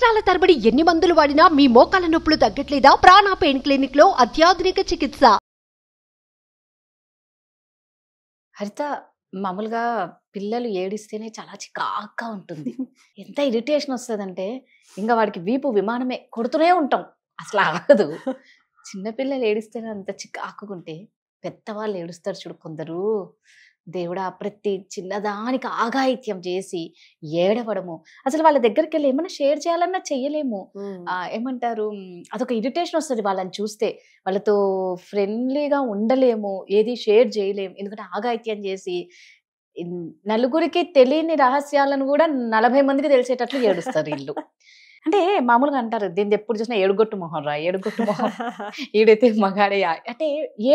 సంవత్సరాల తరబడి ఎన్ని మందులు వాడినా మీ మోకాల నొప్పులు తగ్గట్లేదా ప్రాణ పెయిన్ క్లినిక్ లో అత్యాధునిక చికిత్స హరిత మామూలుగా పిల్లలు ఏడిస్తేనే చాలా చికాగ్గా ఉంటుంది ఎంత ఇరిటేషన్ వస్తుందంటే ఇంకా వాడికి వీపు విమానమే కొడుతూనే ఉంటాం అసలు అవ్వదు చిన్నపిల్లలు ఏడిస్తేనే అంత చికాకుకుంటే పెద్దవాళ్ళు ఏడుస్తారు చూడు కొందరు దేవుడా ప్రతి చిన్నదానికి ఆగాయిత్యం చేసి ఏడవడము అసలు వాళ్ళ దగ్గరికి వెళ్ళి ఏమైనా షేర్ చేయాలన్నా చెయ్యలేము ఏమంటారు అదొక ఇరిటేషన్ వస్తుంది వాళ్ళని చూస్తే వాళ్ళతో ఫ్రెండ్లీగా ఉండలేము ఏది షేర్ చేయలేము ఎందుకంటే ఆగాయిత్యం చేసి నలుగురికి తెలియని రహస్యాలను కూడా నలభై మందికి తెలిసేటట్లు ఏడుస్తారు ఇల్లు అంటే మామూలుగా అంటారు దీన్ని ఎప్పుడు చూసినా ఏడుగొట్టు మొహం రా ఏడుగొట్టు మొహం ఈడైతే మగాడే అంటే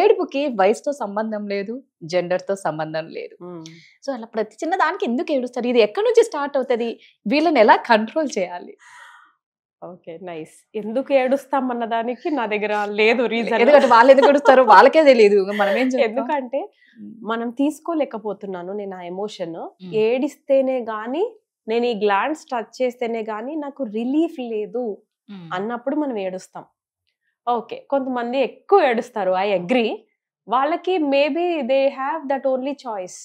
ఏడుపుకి వయసుతో సంబంధం లేదు జెండర్తో సంబంధం లేదు సో అలా ప్రతి చిన్న దానికి ఎందుకు ఏడుస్తారు ఇది ఎక్కడి నుంచి స్టార్ట్ అవుతుంది వీళ్ళని ఎలా కంట్రోల్ చేయాలి ఓకే నైస్ ఎందుకు ఏడుస్తాం అన్న దానికి నా దగ్గర లేదు రీజన్ ఎందుకంటే వాళ్ళు ఎందుకు ఏడుస్తారు వాళ్ళకే తెలియదు మనం ఏం ఎందుకంటే మనం తీసుకోలేకపోతున్నాను నేను ఆ ఎమోషన్ ఏడిస్తేనే గాని నేను ఈ గ్లాండ్స్ టచ్ చేస్తేనే కానీ నాకు రిలీఫ్ లేదు hmm. అన్నప్పుడు మనం ఏడుస్తాం ఓకే కొంతమంది ఎక్కువ ఏడుస్తారు ఐ అగ్రి వాళ్ళకి maybe they have that only choice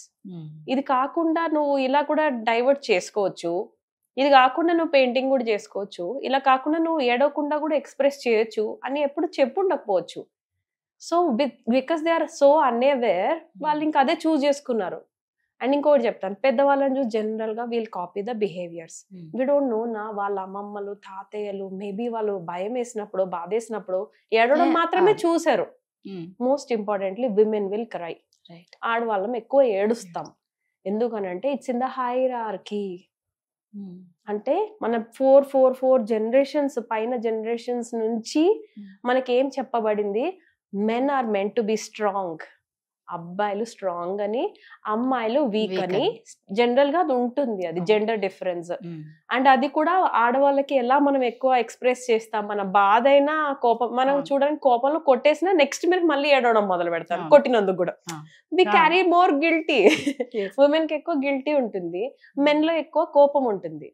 ఇది కాకుండా నువ్వు ఇలా కూడా డైవర్ట్ చేసుకోవచ్చు ఇది కాకుండా నువ్వు పెయింటింగ్ కూడా చేసుకోవచ్చు ఇలా కాకుండా నువ్వు ఏడవకుండా కూడా ఎక్స్ప్రెస్ చేయొచ్చు అని ఎప్పుడు చెప్పుండకపోవచ్చు so because they are so aware hmm. వాళ్ళు ఇంకా అదే చూస్ చేసుకున్నారు అండ్ ఇంకోటి చెప్తాను పెద్దవాళ్ళని చూసి జనరల్గా we'll copy the behaviours we don't know నా వాళ్ళ అమ్మమ్మలు తాతయ్యలు మేబీ వాళ్ళు భయం వేసినప్పుడు బాధేసినప్పుడు ఏడవడం మాత్రమే చూశారు most importantly women will cry ఆడవాళ్ళం ఎక్కువ ఏడుస్తాం ఎందుకనంటే ఇట్స్ ఇన్ ద ఆర్కి అంటే మన ఫోర్ ఫోర్ ఫోర్ జనరేషన్స్ పైన జనరేషన్స్ నుంచి hmm. మనకేం చెప్పబడింది men are men to be strong అబ్బాయిలు స్ట్రాంగ్ అని అమ్మాయిలు వీక్ అని జనరల్ గా అది ఉంటుంది అది జెండర్ డిఫరెన్స్ అండ్ అది కూడా ఆడవాళ్ళకి ఎలా మనం ఎక్కువ ఎక్స్ప్రెస్ చేస్తాం మన బాధ అయినా కోపం మనం చూడడానికి కోపంలో కొట్టేసినా నెక్స్ట్ మీరు మళ్ళీ ఏడవడం మొదలు పెడతాం కొట్టినందుకు కూడా we carry more guilty women కి ఎక్కువ గిల్టీ ఉంటుంది మెన్ లో ఎక్కువ కోపం ఉంటుంది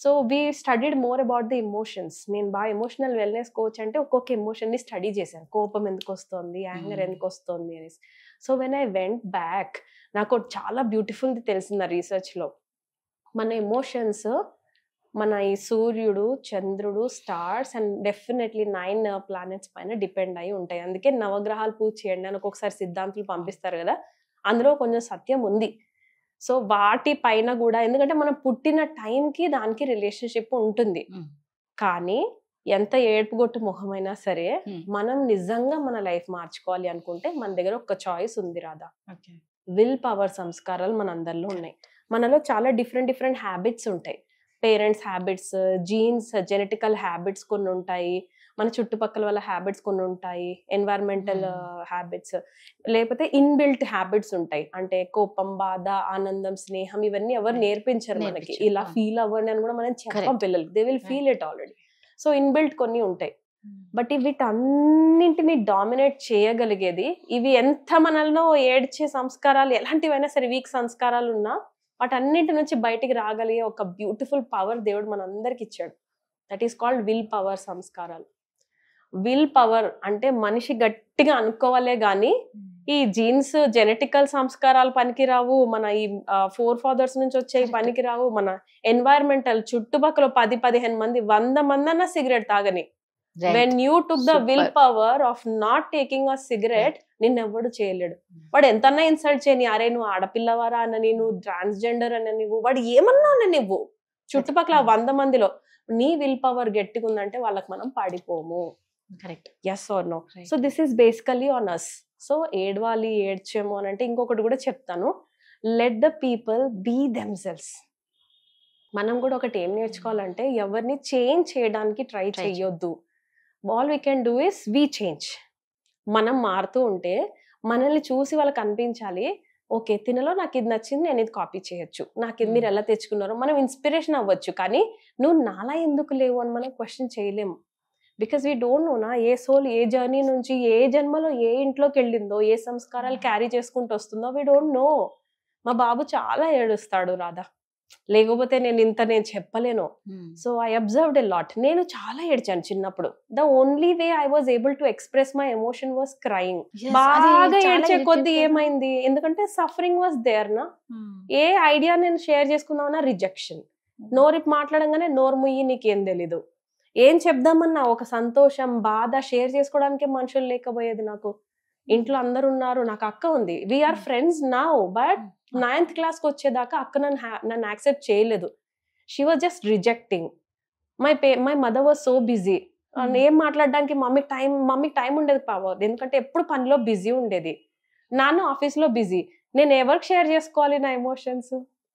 so we studied more about the emotions నేను బాగా ఎమోషనల్ వెల్నెస్ కోచ్ అంటే ఒక్కొక్క ఎమోషన్ ని స్టడీ చేశాను కోపం ఎందుకు వస్తుంది యాంగర్ ఎందుకు వస్తుంది అనేసి so when I went back నాకు చాలా బ్యూటిఫుల్ది తెలిసింది ఆ రీసెర్చ్లో మన ఎమోషన్స్ మన ఈ సూర్యుడు చంద్రుడు stars and definitely nine planets పైన డిపెండ్ అయి ఉంటాయి అందుకే నవగ్రహాలు పూజ చేయండి అని ఒక్కొక్కసారి సిద్ధాంతులు పంపిస్తారు కదా అందులో కొంచెం సత్యం ఉంది సో వాటి పైన కూడా ఎందుకంటే మనం పుట్టిన టైంకి దానికి రిలేషన్షిప్ ఉంటుంది కానీ ఎంత ఏడుపుగొట్టు మొహమైనా సరే మనం నిజంగా మన లైఫ్ మార్చుకోవాలి అనుకుంటే మన దగ్గర ఒక చాయిస్ ఉంది రాదా విల్ పవర్ సంస్కారాలు మన అందరిలో ఉన్నాయి మనలో చాలా డిఫరెంట్ డిఫరెంట్ హ్యాబిట్స్ ఉంటాయి parents habits genes genetical habits కొన్ని ఉంటాయి మన చుట్టుపక్కల వాళ్ళ హ్యాబిట్స్ కొన్ని ఉంటాయి ఎన్వైర్మెంటల్ హ్యాబిట్స్ లేకపోతే ఇన్బిల్ట్ హ్యాబిట్స్ ఉంటాయి అంటే కోపం బాధ ఆనందం స్నేహం ఇవన్నీ ఎవరు నేర్పించారు మనకి ఇలా ఫీల్ అవ్వండి అని కూడా మనం చెప్పాం పిల్లలు they will feel it already so inbuilt కొన్ని ఉంటాయి hmm. బట్ వీటన్నింటిని డామినేట్ చేయగలిగేది ఇవి ఎంత మనల్నో ఏడ్చే సంస్కారాలు ఎలాంటివైనా సరే వీక్ సంస్కారాలు ఉన్నా వాటన్నింటి నుంచి బయటికి రాగలిగే ఒక బ్యూటిఫుల్ పవర్ దేవుడు మనందరికి ఇచ్చాడు that is called will power సంస్కారాలు విల్ పవర్ అంటే మనిషి గట్టిగా అనుకోవాలే కానీ hmm. ఈ జీన్స్ జెనెటికల్ సంస్కారాలు పనికిరావు మన ఈ ఫోర్ ఫాదర్స్ నుంచి వచ్చే పనికిరావు మన ఎన్వైరన్మెంటల్ చుట్టుపక్కల పది పదిహేను మంది వంద మంది అన్న సిగరెట్ తాగని when you took the will power of not taking a cigarette నిన్నెవ్వడు చేయలేడు hmm. వాడు ఎంతన్నా ఇన్సల్ట్ చేయని అరే నువ్వు ఆడపిల్లవారా అన్న ట్రాన్స్ ట్రాన్స్జెండర్ అన్న నువ్వు వాడు ఏమన్నా అన్న నువ్వు చుట్టుపక్కల వంద మందిలో నీ విల్ పవర్ గట్టిగా ఉందంటే వాళ్ళకి మనం పాడిపోము correct yes or no so this is basically on us so ఏడ్వాలి ఏడ్చేమో అని అంటే ఇంకొకటి కూడా చెప్తాను let the people be themselves మనం కూడా ఒకటి ఏం నేర్చుకోవాలంటే ఎవరిని చేంజ్ చేయడానికి ట్రై చేయొద్దు all we can do is we change మనం మారుతూ ఉంటే మనల్ని చూసి వాళ్ళకి అనిపించాలి ఓకే తినలో నాకు ఇది నచ్చింది నేను ఇది కాపీ చేయొచ్చు నాకు ఇది మీరు hmm. ఎలా తెచ్చుకున్నారో మనం ఇన్స్పిరేషన్ అవ్వచ్చు కానీ నువ్వు నాలా ఎందుకు లేవు అని మనం క్వశ్చన్ చేయలేము బికాస్ వీ డోంట్ నో నా ఏ సోల్ ఏ జర్నీ నుంచి ఏ జన్మలో ఏ ఇంట్లోకి వెళ్ళిందో ఏ సంస్కారాలు క్యారీ hmm. చేసుకుంటూ వస్తుందో వీ డోంట్ నో మా బాబు చాలా ఏడుస్తాడు రాధా లేకపోతే నేను ఇంత నేను చెప్పలేను so I observed a lot నేను చాలా ఏడ్చాను చిన్నప్పుడు the only way I was able to express my emotion was crying బాగా ఏడ్చే కొద్ది ఏమైంది ఎందుకంటే సఫరింగ్ వాజ్ దేర్ నా ఏ ఐడియా నేను షేర్ చేసుకుందామన్నా రిజెక్షన్ hmm. నోరు మాట్లాడంగానే నోరు ముయ్యి నీకేం తెలీదు ఏం చెప్దామన్నా ఒక సంతోషం బాధ షేర్ చేసుకోవడానికి మనుషులు లేకపోయేది నాకు ఇంట్లో అందరు ఉన్నారు నాకు అక్క ఉంది we are friends now but ninth క్లాస్కి వచ్చేదాకా అక్క నన్ను నన్ను యాక్సెప్ట్ చేయలేదు she was just rejecting my pay my mother was so busy ఏం మాట్లాడడానికి మమ్మీకి టైం మమ్మీకి టైం ఉండేది పావద్దు ఎందుకంటే ఎప్పుడు పనిలో బిజీ ఉండేది నాన్న ఆఫీస్లో బిజీ నేను ఎవరికి షేర్ చేసుకోవాలి నా emotions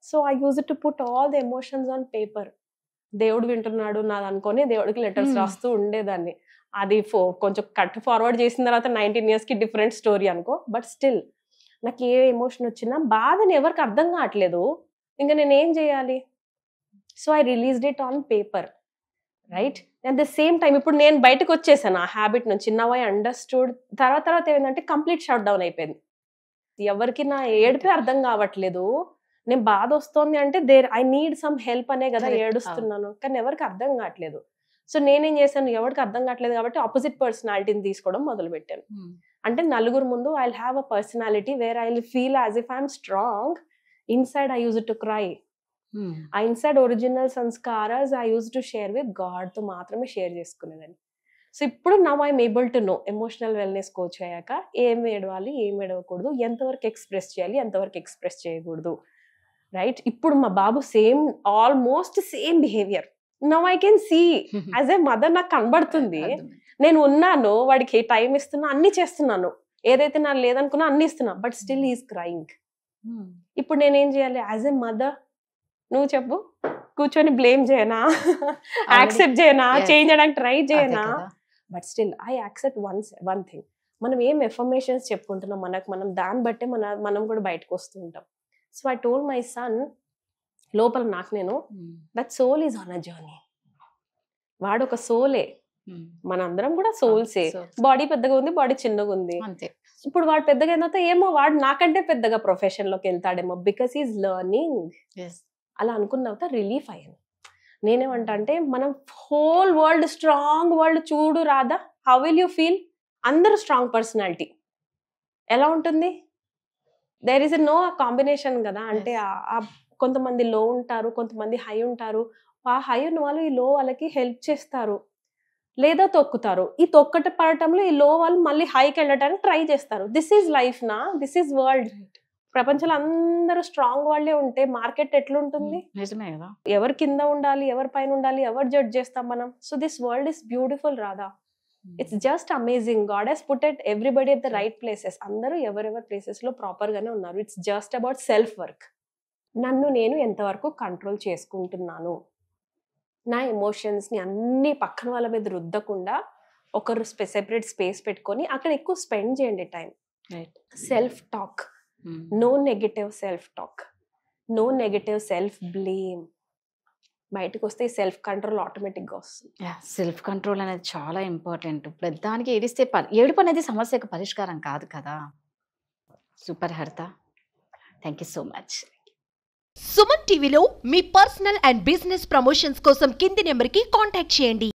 so I use to put all the emotions on paper దేవుడు వింటున్నాడు నాది అనుకొని దేవుడికి లెటర్స్ hmm. రాస్తూ ఉండేదాన్ని అది ఫో కొంచెం కట్ ఫార్వర్డ్ చేసిన తర్వాత నైన్టీన్ కి డిఫరెంట్ స్టోరీ అనుకో బట్ స్టిల్ నాకు ఏ ఎమోషన్ వచ్చినా బాధని ఎవరికి అర్థం కావట్లేదు ఇంకా నేను ఏం చేయాలి so I release it on paper right at the same time ఇప్పుడు నేను బయటకు వచ్చేసాను ఆ హ్యాబిట్ నుంచి నవ్ ఐ అండర్స్టూడ్ తర్వాత తర్వాత ఏంటంటే కంప్లీట్ షట్ డౌన్ అయిపోయింది ఎవరికి నా ఏడుపే అర్థం కావట్లేదు నేను బాధ వస్తోంది అంటే there I need some help అనే కదా ఏడుస్తున్నాను కానీ ఎవరికి అర్థం కావట్లేదు సో నేనేం చేశాను ఎవరికి అర్థం కావట్లేదు కాబట్టి ఆపోజిట్ పర్సనాలిటీని తీసుకోవడం మొదలు పెట్టాను hmm. అంటే నలుగురు ముందు I have a personality where I feel as if I'm strong inside I use to cry ah inside original సంస్కారాస్ I use to share with గాడ్తో మాత్రమే షేర్ చేసుకునేదాన్ని సో ఇప్పుడు నా I'm able to know emotional wellness coach అయ్యాక ఏం ఏడవాలి ఏం ఏడవకూడదు ఎంతవరకు ఎక్స్ప్రెస్ చేయాలి ఎంతవరకు ఎక్స్ప్రెస్ చేయకూడదు రైట్ ఇప్పుడు మా బాబు same almost same behaviour now I can see as a mother నాకు కనబడుతుంది నేను ఉన్నాను వాడికి టైం ఇస్తున్నా అన్ని చేస్తున్నాను ఏదైతే నా లేదనుకున్నా అన్ని ఇస్తున్నా బట్ స్టిల్ ఈస్ క్రైయింగ్ ఇప్పుడు నేనేం చేయాలి యాజ్ ఏ మదర్ నువ్వు చెప్పు కూర్చొని బ్లేమ్ చేయనా యాక్సెప్ట్ చేయనా చేంజ్ చేయడానికి ట్రై చేయనా but still I accept one one thing మనం ఏం ఎఫర్మేషన్స్ చెప్పుకుంటున్నాం మనకు మనం దాన్ని బట్టే మన మనం కూడా బయటకు వస్తూ ఉంటాం so I told my son లోపల నాకు నేను that soul is on a journey వాడు ఒక సోలే మనందరం కూడా సోల్సే బాడీ ah, పెద్దగా ఉంది బాడీ చిన్నగా ఉంది అంతే ఇప్పుడు వాడు పెద్దగా అయిన తర్వాత ఏమో వాడు నాకంటే పెద్దగా ప్రొఫెషన్ లోకి వెళ్తాడేమో బికాస్ ఈజ్ లర్నింగ్ అలా అనుకున్న తర్వాత రిలీఫ్ అయ్యాను నేనేమంటా అంటే మనం హోల్ వరల్డ్ స్ట్రాంగ్ వరల్డ్ చూడు రాదా హౌ విల్ యూ ఫీల్ అందరూ స్ట్రాంగ్ పర్సనాలిటీ ఎలా ఉంటుంది దేర్ ఇస్ నో కాంబినేషన్ కదా అంటే కొంతమంది లో ఉంటారు కొంతమంది హై ఉంటారు ఆ హై ఉన్న వాళ్ళు ఈ లో వాళ్ళకి హెల్ప్ చేస్తారు లేదా తొక్కుతారు ఈ తొక్కట పడటంలో ఈ లో వాళ్ళు మళ్ళీ హైకి వెళ్ళడానికి ట్రై చేస్తారు దిస్ ఈజ్ లైఫ్ నా దిస్ ఈజ్ వరల్డ్ ప్రపంచంలో అందరూ స్ట్రాంగ్ వాళ్ళే ఉంటే మార్కెట్ ఎట్లుంటుంది hmm, నిజమే ఎవరు కింద ఉండాలి ఎవరి పైన ఉండాలి ఎవరు జడ్జ్ చేస్తాం మనం so this world is beautiful Radha it's just amazing God he's put at everybody at the right places అందరూ ఎవరెవరి ప్లేసెస్లో ప్రాపర్గానే ఉన్నారు it's just about self work నన్ను నేను ఎంతవరకు కంట్రోల్ చేసుకుంటున్నాను నా ఎమోషన్స్ని అన్ని పక్కన వాళ్ళ మీద రుద్దకుండా ఒకరు సెపరేట్ స్పేస్ పెట్టుకొని అక్కడ ఎక్కువ స్పెండ్ చేయండి time self talk no negative self talk no negative self blame బయటకు వస్తే సెల్ఫ్ కంట్రోల్ ఆటోమేటిక్గా వస్తుంది సెల్ఫ్ కంట్రోల్ అనేది చాలా ఇంపార్టెంట్ పెద్దానికి ఏడిస్తే ఏడుపు అనేది సమస్యకు పరిష్కారం కాదు కదా సూపర్ హర్త thank you so much Suman టీవీలో మీ పర్సనల్ అండ్ బిజినెస్ ప్రమోషన్స్ కోసం కింది నెంబర్కి కాంటాక్ట్ చేయండి